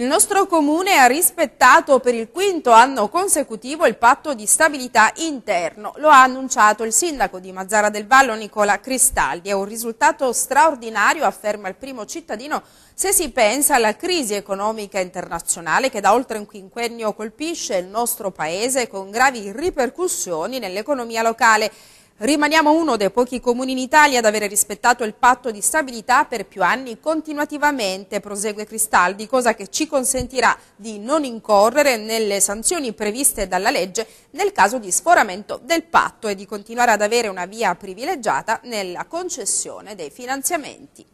Il nostro comune ha rispettato per il quinto anno consecutivo il patto di stabilità interno, lo ha annunciato il sindaco di Mazzara del Vallo Nicola Cristaldi. È un risultato straordinario, afferma il primo cittadino, se si pensa alla crisi economica internazionale che da oltre un quinquennio colpisce il nostro paese con gravi ripercussioni nell'economia locale. Rimaniamo uno dei pochi comuni in Italia ad avere rispettato il patto di stabilità per più anni continuativamente, prosegue Cristaldi, cosa che ci consentirà di non incorrere nelle sanzioni previste dalla legge nel caso di sforamento del patto e di continuare ad avere una via privilegiata nella concessione dei finanziamenti.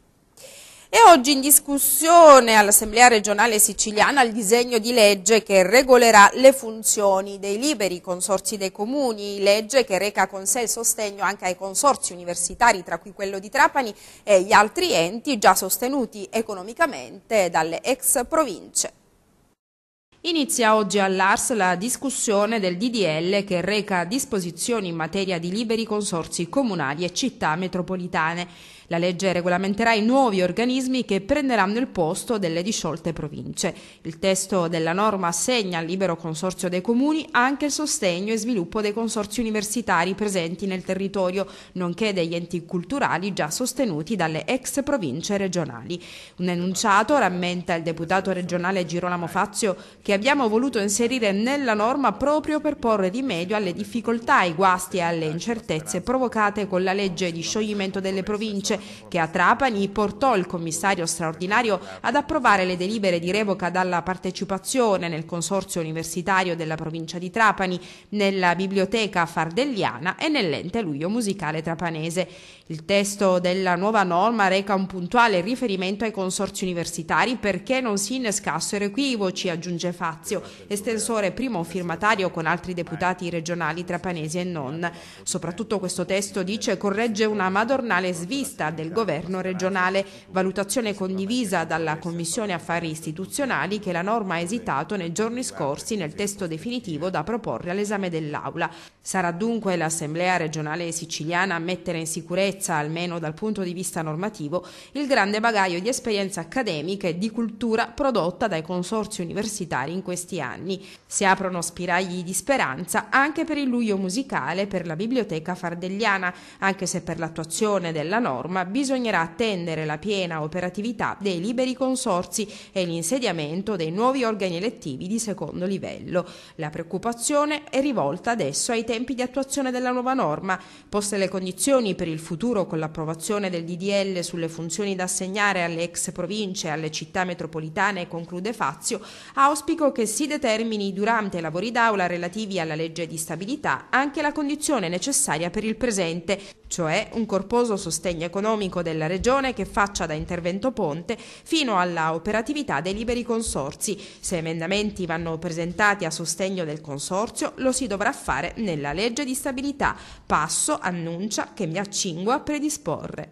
È oggi in discussione all'Assemblea regionale siciliana il disegno di legge che regolerà le funzioni dei liberi consorsi dei comuni, legge che reca con sé il sostegno anche ai consorsi universitari, tra cui quello di Trapani e gli altri enti già sostenuti economicamente dalle ex province. Inizia oggi all'Ars la discussione del DDL che reca disposizioni in materia di liberi consorsi comunali e città metropolitane. La legge regolamenterà i nuovi organismi che prenderanno il posto delle disciolte province. Il testo della norma assegna al libero consorzio dei comuni anche il sostegno e sviluppo dei consorzi universitari presenti nel territorio, nonché degli enti culturali già sostenuti dalle ex province regionali. Un enunciato rammenta il deputato regionale Girolamo Fazio che abbiamo voluto inserire nella norma proprio per porre rimedio alle difficoltà, ai guasti e alle incertezze provocate con la legge di scioglimento delle province che a Trapani portò il commissario straordinario ad approvare le delibere di revoca dalla partecipazione nel consorzio universitario della provincia di Trapani, nella biblioteca fardelliana e nell'ente luglio musicale trapanese. Il testo della nuova norma reca un puntuale riferimento ai consorzi universitari perché non si innescassero equivoci, aggiunge Fabio. Fazio, estensore primo firmatario con altri deputati regionali trapanesi e non. Soprattutto questo testo dice corregge una madornale svista del governo regionale, valutazione condivisa dalla Commissione Affari Istituzionali che la norma ha esitato nei giorni scorsi nel testo definitivo da proporre all'esame dell'Aula. Sarà dunque l'Assemblea regionale siciliana a mettere in sicurezza, almeno dal punto di vista normativo, il grande bagaglio di esperienza accademica e di cultura prodotta dai consorzi universitari popolari in questi anni. Si aprono spiragli di speranza anche per il luglio musicale per la Biblioteca Fardelliana, anche se per l'attuazione della norma bisognerà attendere la piena operatività dei liberi consorzi e l'insediamento dei nuovi organi elettivi di secondo livello. La preoccupazione è rivolta adesso ai tempi di attuazione della nuova norma, poste le condizioni per il futuro con l'approvazione del DDL sulle funzioni da assegnare alle ex province e alle città metropolitane, conclude Fazio, auspica auspico che si determini durante i lavori d'aula relativi alla legge di stabilità anche la condizione necessaria per il presente, cioè un corposo sostegno economico della Regione che faccia da intervento ponte fino alla operatività dei liberi consorzi. Se emendamenti vanno presentati a sostegno del consorzio, lo si dovrà fare nella legge di stabilità. Passo annuncia che mi accingo a predisporre.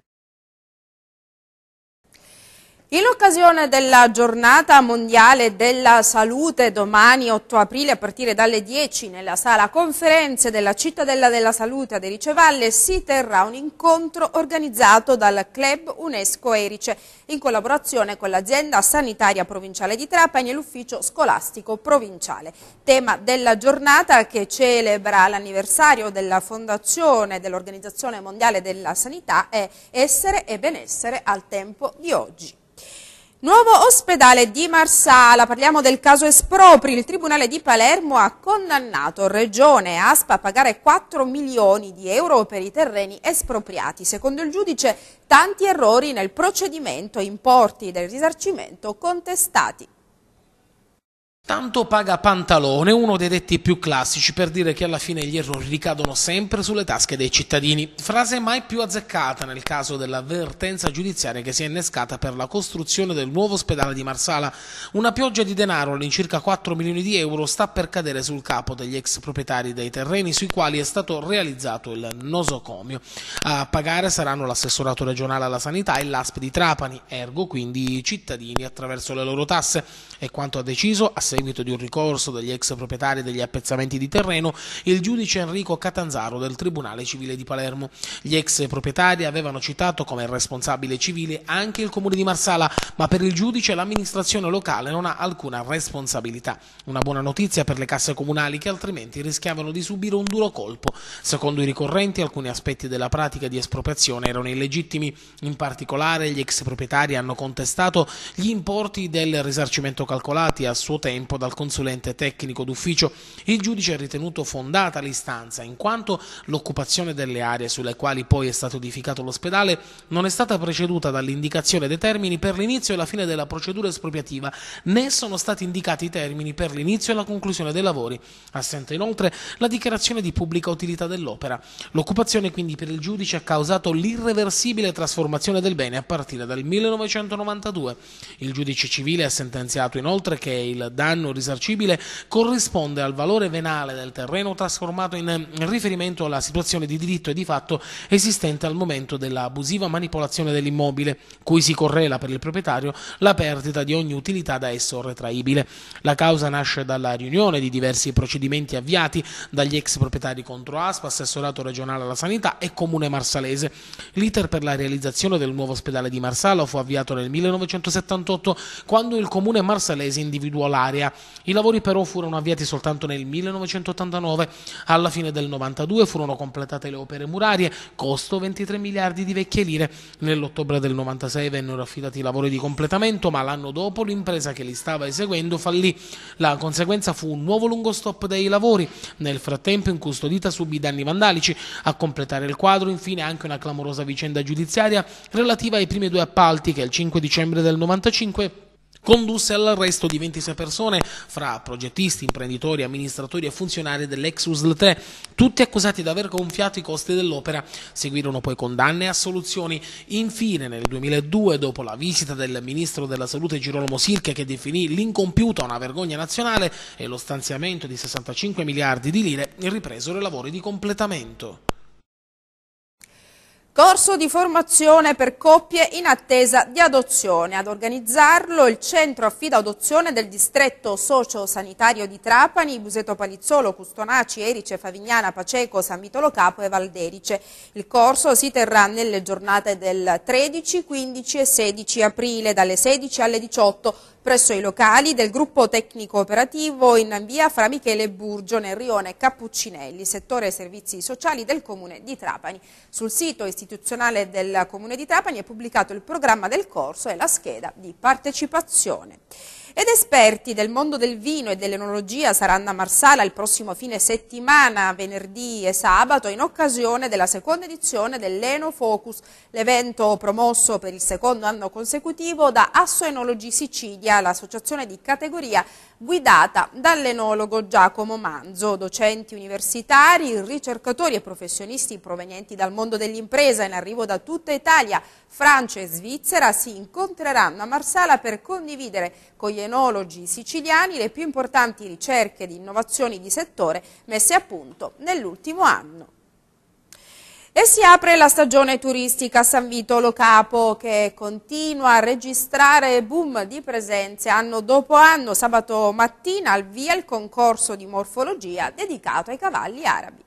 In occasione della giornata mondiale della salute domani 8 aprile a partire dalle 10 nella sala conferenze della Cittadella della Salute ad Erice Valle si terrà un incontro organizzato dal Club UNESCO Erice in collaborazione con l'azienda sanitaria provinciale di Trapani e l'ufficio scolastico provinciale. Tema della giornata che celebra l'anniversario della fondazione dell'Organizzazione Mondiale della Sanità è essere e benessere al tempo di oggi. Nuovo ospedale di Marsala, parliamo del caso Espropri, il Tribunale di Palermo ha condannato Regione Aspa a pagare 4 milioni di euro per i terreni espropriati. Secondo il giudice tanti errori nel procedimento, importi del risarcimento contestati. Tanto paga Pantalone, uno dei detti più classici per dire che alla fine gli errori ricadono sempre sulle tasche dei cittadini. Frase mai più azzeccata nel caso dell'avvertenza giudiziaria che si è innescata per la costruzione del nuovo ospedale di Marsala. Una pioggia di denaro all'incirca 4 milioni di euro sta per cadere sul capo degli ex proprietari dei terreni sui quali è stato realizzato il nosocomio. A pagare saranno l'assessorato regionale alla sanità e l'ASP di Trapani, ergo quindi i cittadini attraverso le loro tasse. E quanto ha deciso? seguito di un ricorso degli ex proprietari degli appezzamenti di terreno, il giudice Enrico Catanzaro del Tribunale Civile di Palermo. Gli ex proprietari avevano citato come responsabile civile anche il comune di Marsala, ma per il giudice l'amministrazione locale non ha alcuna responsabilità. Una buona notizia per le casse comunali che altrimenti rischiavano di subire un duro colpo. Secondo i ricorrenti alcuni aspetti della pratica di espropriazione erano illegittimi, in particolare gli ex proprietari hanno contestato gli importi del risarcimento calcolati a suo tempo tempo dal consulente tecnico d'ufficio, il giudice ha ritenuto fondata l'istanza, in quanto l'occupazione delle aree sulle quali poi è stato edificato l'ospedale non è stata preceduta dall'indicazione dei termini per l'inizio e la fine della procedura espropriativa, né sono stati indicati i termini per l'inizio e la conclusione dei lavori. Assente inoltre la dichiarazione di pubblica utilità dell'opera. L'occupazione quindi per il giudice ha causato l'irreversibile trasformazione del bene a partire dal 1992. Il giudice civile ha sentenziato inoltre che il danno danno risarcibile corrisponde al valore venale del terreno trasformato in riferimento alla situazione di diritto e di fatto esistente al momento dell'abusiva manipolazione dell'immobile, cui si correla per il proprietario la perdita di ogni utilità da esso retraibile. La causa nasce dalla riunione di diversi procedimenti avviati dagli ex proprietari contro ASPA, assessorato regionale alla sanità e comune marsalese. L'iter per la realizzazione del nuovo ospedale di Marsala fu avviato nel 1978 quando il comune marsalese individuò l'area area. I lavori però furono avviati soltanto nel 1989. Alla fine del 92 furono completate le opere murarie, costo 23 miliardi di vecchie lire. Nell'ottobre del 96 vennero affidati i lavori di completamento, ma l'anno dopo l'impresa che li stava eseguendo fallì. La conseguenza fu un nuovo lungo stop dei lavori. Nel frattempo incustodita subì danni vandalici. A completare il quadro infine anche una clamorosa vicenda giudiziaria relativa ai primi due appalti che il 5 dicembre del 95 condusse all'arresto di 26 persone, fra progettisti, imprenditori, amministratori e funzionari dell'ex USL 3, tutti accusati di aver gonfiato i costi dell'opera. Seguirono poi condanne e assoluzioni. Infine, nel 2002, dopo la visita del ministro della Salute Girolamo Sirche, che definì l'incompiuta una vergogna nazionale e lo stanziamento di 65 miliardi di lire, ripresero i lavori di completamento. Corso di formazione per coppie in attesa di adozione. Ad organizzarlo il centro affida adozione del distretto socio-sanitario di Trapani, Buseto Palizzolo, Custonaci, Erice, Favignana, Paceco, San Vitolo Capo e Valderice. Il corso si terrà nelle giornate del 13, 15 e 16 aprile dalle 16 alle 18 presso i locali del gruppo tecnico operativo in via Fra Michele Burgio nel rione Cappuccinelli, settore servizi sociali del Comune di Trapani. Sul sito istituzionale del Comune di Trapani è pubblicato il programma del corso e la scheda di partecipazione. Ed esperti del mondo del vino e dell'enologia saranno a Marsala il prossimo fine settimana, venerdì e sabato, in occasione della seconda edizione dell'Eno Focus, l'evento promosso per il secondo anno consecutivo da Assoenologi Sicilia, l'associazione di categoria guidata dall'enologo Giacomo Manzo, docenti universitari, ricercatori e professionisti provenienti dal mondo dell'impresa in arrivo da tutta Italia, Francia e Svizzera si incontreranno a Marsala per condividere con gli enologi siciliani le più importanti ricerche di innovazioni di settore messe a punto nell'ultimo anno. E si apre la stagione turistica a San Vito Lo Capo che continua a registrare boom di presenze anno dopo anno. Sabato mattina al via il concorso di morfologia dedicato ai cavalli arabi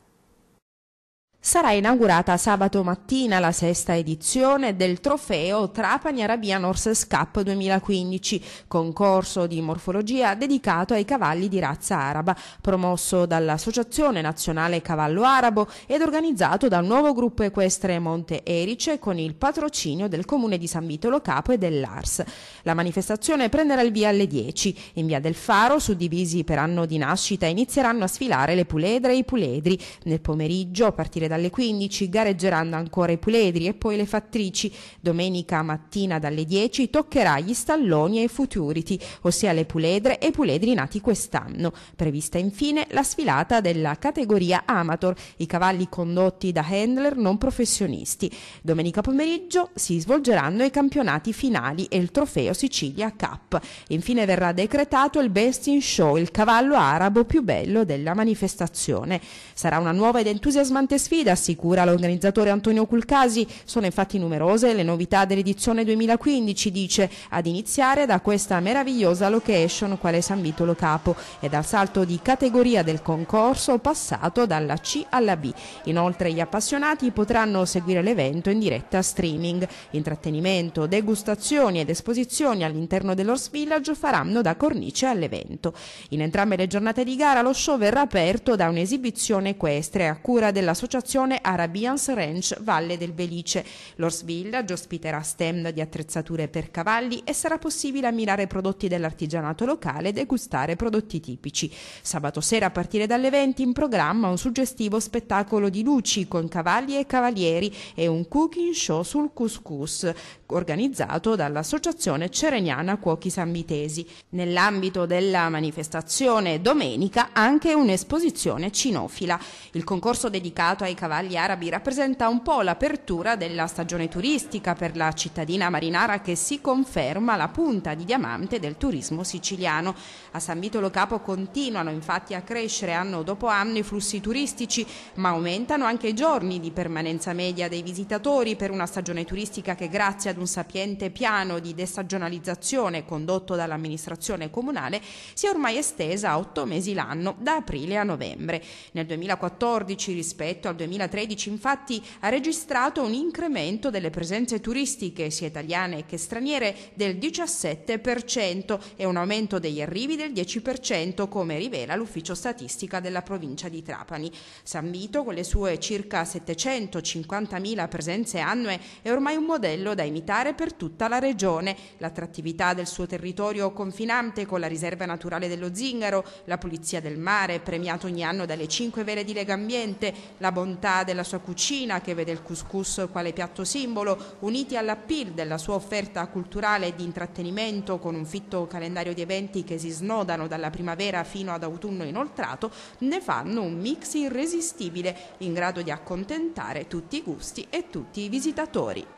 sarà inaugurata sabato mattina la sesta edizione del trofeo Trapani Arabian Horses Cup 2015, concorso di morfologia dedicato ai cavalli di razza araba, promosso dall'Associazione Nazionale Cavallo Arabo ed organizzato dal nuovo gruppo equestre Monte Erice con il patrocinio del comune di San Vitolo Capo e dell'Ars. La manifestazione prenderà il via alle 10. In via del Faro, suddivisi per anno di nascita, inizieranno a sfilare le puledre e i puledri. Nel pomeriggio, a partire da dalle 15 gareggeranno ancora i puledri e poi le fattrici. Domenica mattina dalle 10 toccherà gli stalloni e i futurity, ossia le puledre e i puledri nati quest'anno. Prevista infine la sfilata della categoria amator, i cavalli condotti da handler non professionisti. Domenica pomeriggio si svolgeranno i campionati finali e il trofeo Sicilia Cup. Infine verrà decretato il Best in Show, il cavallo arabo più bello della manifestazione. Sarà una nuova ed entusiasmante sfida sfide, assicura l'organizzatore Antonio Culcasi, sono infatti numerose le novità dell'edizione 2015, dice, ad iniziare da questa meravigliosa location quale San Vito Lo Capo e dal salto di categoria del concorso passato dalla C alla B. Inoltre gli appassionati potranno seguire l'evento in diretta streaming. Intrattenimento, degustazioni ed esposizioni all'interno dell'Ors Village faranno da cornice all'evento. In entrambe le giornate di gara lo show verrà aperto da un'esibizione equestre a cura dell'associazione destinazione Arabians Ranch Valle del Belice. L'Ors Village ospiterà stand di attrezzature per cavalli e sarà possibile ammirare prodotti dell'artigianato locale e degustare prodotti tipici. Sabato sera a partire dalle 20 in programma un suggestivo spettacolo di luci con cavalli e cavalieri e un cooking show sul couscous organizzato dall'Associazione Cereniana Cuochi Sambitesi. Nell'ambito della manifestazione domenica anche un'esposizione cinofila. Il concorso dedicato ai cavalli arabi rappresenta un po' l'apertura della stagione turistica per la cittadina marinara che si conferma la punta di diamante del turismo siciliano. A San Vitolo Capo continuano infatti a crescere anno dopo anno i flussi turistici, ma aumentano anche i giorni di permanenza media dei visitatori per una stagione turistica che grazie a di un sapiente piano di destagionalizzazione condotto dall'amministrazione comunale si è ormai estesa a otto mesi l'anno, da aprile a novembre. Nel 2014 rispetto al 2013 infatti ha registrato un incremento delle presenze turistiche, sia italiane che straniere, del 17% e un aumento degli arrivi del 10%, come rivela l'ufficio statistica della provincia di Trapani. San Vito, con le sue circa 750.000 presenze annue, è ormai un modello da imitare sanitarie per tutta la regione, l'attrattività del suo territorio confinante con la riserva naturale dello Zingaro, la pulizia del mare, premiato ogni anno dalle cinque vele di Legambiente, la bontà della sua cucina che vede il couscous quale piatto simbolo, uniti all'appeal della sua offerta culturale e di intrattenimento con un fitto calendario di eventi che si snodano dalla primavera fino ad autunno inoltrato, ne fanno un mix irresistibile in grado di accontentare tutti i gusti e tutti i visitatori.